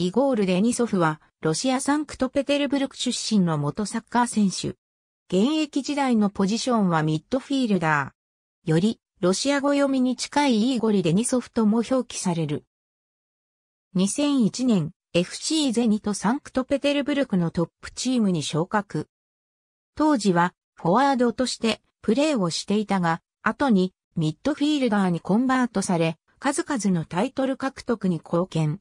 イゴール・デニソフは、ロシアサンクトペテルブルク出身の元サッカー選手。現役時代のポジションはミッドフィールダー。より、ロシア語読みに近いイーゴリ・デニソフとも表記される。2001年、FC ゼニとサンクトペテルブルクのトップチームに昇格。当時は、フォワードとしてプレーをしていたが、後にミッドフィールダーにコンバートされ、数々のタイトル獲得に貢献。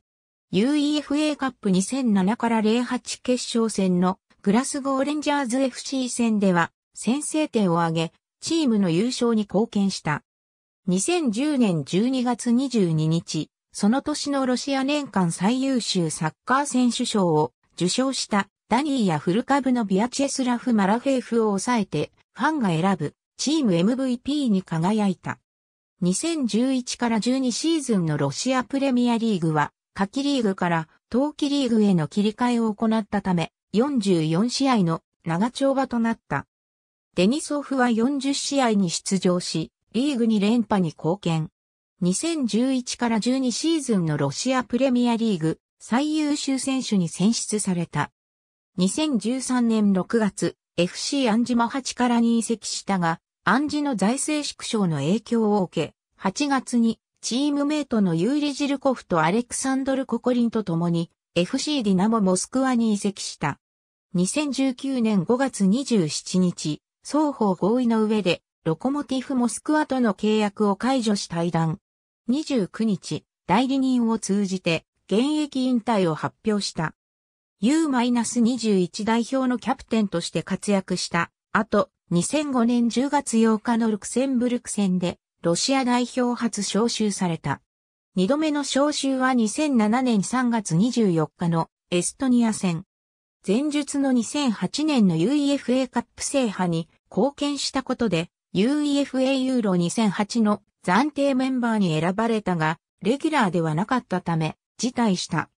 UEFA カップ2007から08決勝戦のグラスゴーレンジャーズ FC 戦では先制点を挙げ、チームの優勝に貢献した。2010年12月22日、その年のロシア年間最優秀サッカー選手賞を受賞したダニーやフルカブのビアチェスラフ・マラフェーフを抑えてファンが選ぶチーム MVP に輝いた。2011から12シーズンのロシアプレミアリーグは夏季リーグから冬季リーグへの切り替えを行ったため、44試合の長丁場となった。デニソフは40試合に出場し、リーグに連覇に貢献。2011から12シーズンのロシアプレミアリーグ最優秀選手に選出された。2013年6月、FC アンジマ8からに移籍したが、アンジの財政縮小の影響を受け、8月にチームメイトのユーリ・ジルコフとアレクサンドル・ココリンと共に FC ディナモ・モスクワに移籍した。2019年5月27日、双方合意の上でロコモティフ・モスクワとの契約を解除し対談。29日、代理人を通じて現役引退を発表した。U-21 代表のキャプテンとして活躍した。と、2005年10月8日のルクセンブルク戦でロシア代表初招集された。二度目の招集は2007年3月24日のエストニア戦。前述の2008年の UEFA カップ制覇に貢献したことで UEFA ユーロ2008の暫定メンバーに選ばれたが、レギュラーではなかったため、辞退した。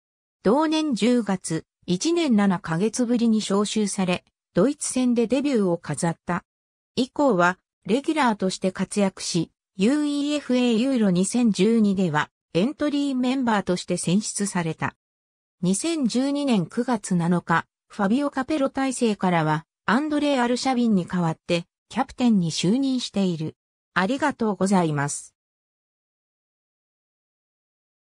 同年10月、1年7ヶ月ぶりに招集され、ドイツ戦でデビューを飾った。以降は、レギュラーとして活躍し、UEFA ユーロ2012ではエントリーメンバーとして選出された。2012年9月7日、ファビオ・カペロ体制からはアンドレー・アルシャビンに代わってキャプテンに就任している。ありがとうございます。